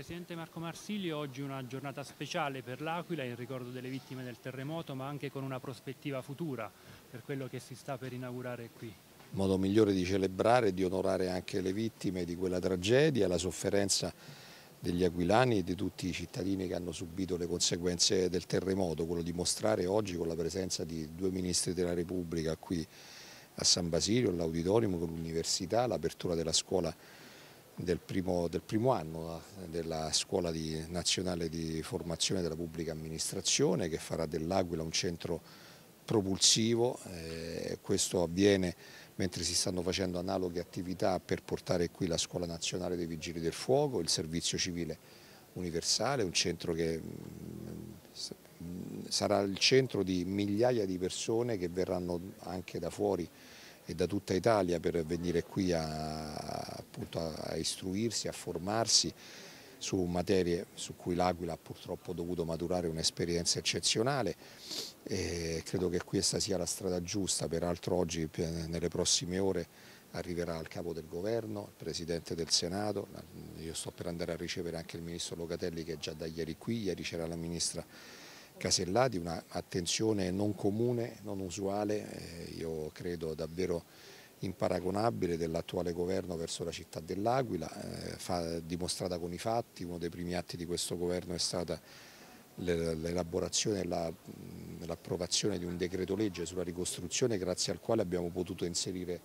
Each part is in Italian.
Presidente Marco Marsilio, oggi una giornata speciale per l'Aquila in ricordo delle vittime del terremoto ma anche con una prospettiva futura per quello che si sta per inaugurare qui. Modo migliore di celebrare e di onorare anche le vittime di quella tragedia, la sofferenza degli aquilani e di tutti i cittadini che hanno subito le conseguenze del terremoto, quello di mostrare oggi con la presenza di due ministri della Repubblica qui a San Basilio, all'Auditorium, con l'Università, l'apertura della scuola del primo, del primo, anno eh, della scuola di, nazionale di formazione della pubblica amministrazione che farà dell'Aquila un centro propulsivo, eh, questo avviene mentre si stanno facendo analoghe attività per portare qui la scuola nazionale dei vigili del fuoco, il servizio civile universale, un centro che mm, mm, sarà il centro di migliaia di persone che verranno anche da fuori e da tutta Italia per venire qui a appunto a istruirsi, a formarsi su materie su cui l'Aquila ha purtroppo dovuto maturare un'esperienza eccezionale e credo che questa sia la strada giusta, peraltro oggi nelle prossime ore arriverà il capo del governo, il presidente del Senato, io sto per andare a ricevere anche il ministro Locatelli che è già da ieri qui, ieri c'era la ministra Casellati, un'attenzione non comune, non usuale, io credo davvero imparagonabile dell'attuale governo verso la città dell'Aquila, eh, dimostrata con i fatti, uno dei primi atti di questo governo è stata l'elaborazione e l'approvazione di un decreto legge sulla ricostruzione grazie al quale abbiamo potuto inserire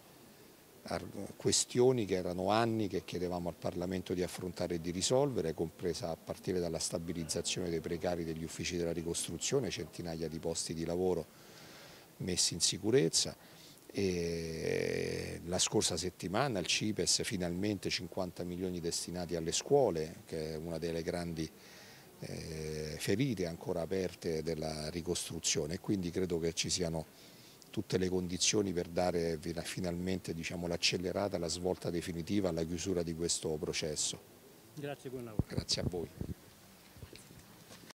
questioni che erano anni che chiedevamo al Parlamento di affrontare e di risolvere, compresa a partire dalla stabilizzazione dei precari degli uffici della ricostruzione, centinaia di posti di lavoro messi in sicurezza, e la scorsa settimana il CIPES finalmente 50 milioni destinati alle scuole, che è una delle grandi eh, ferite ancora aperte della ricostruzione quindi credo che ci siano tutte le condizioni per dare finalmente diciamo, l'accelerata, la svolta definitiva alla chiusura di questo processo. Grazie, buon lavoro. Grazie a voi.